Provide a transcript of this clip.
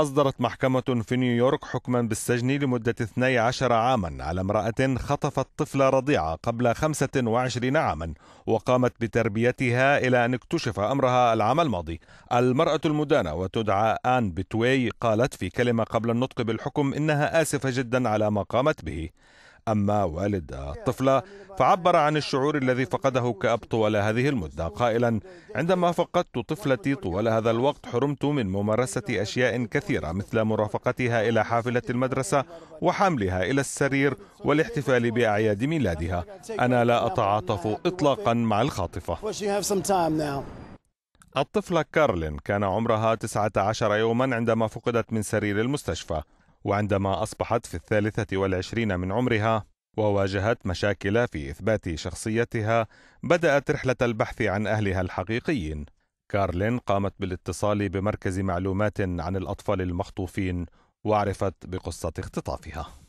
أصدرت محكمة في نيويورك حكما بالسجن لمدة 12 عاما على امرأة خطفت طفلة رضيعة قبل 25 عاما وقامت بتربيتها إلى أن اكتشف أمرها العام الماضي المرأة المدانة وتدعى آن بتوي قالت في كلمة قبل النطق بالحكم إنها آسفة جدا على ما قامت به أما والد الطفلة فعبر عن الشعور الذي فقده كأب طوال هذه المدة قائلا عندما فقدت طفلتي طوال هذا الوقت حرمت من ممارسة أشياء كثيرة مثل مرافقتها إلى حافلة المدرسة وحملها إلى السرير والاحتفال بأعياد ميلادها أنا لا أتعاطف إطلاقا مع الخاطفة الطفلة كارلين كان عمرها 19 يوما عندما فقدت من سرير المستشفى وعندما أصبحت في الثالثة والعشرين من عمرها وواجهت مشاكل في إثبات شخصيتها بدأت رحلة البحث عن أهلها الحقيقيين كارلين قامت بالاتصال بمركز معلومات عن الأطفال المخطوفين وعرفت بقصة اختطافها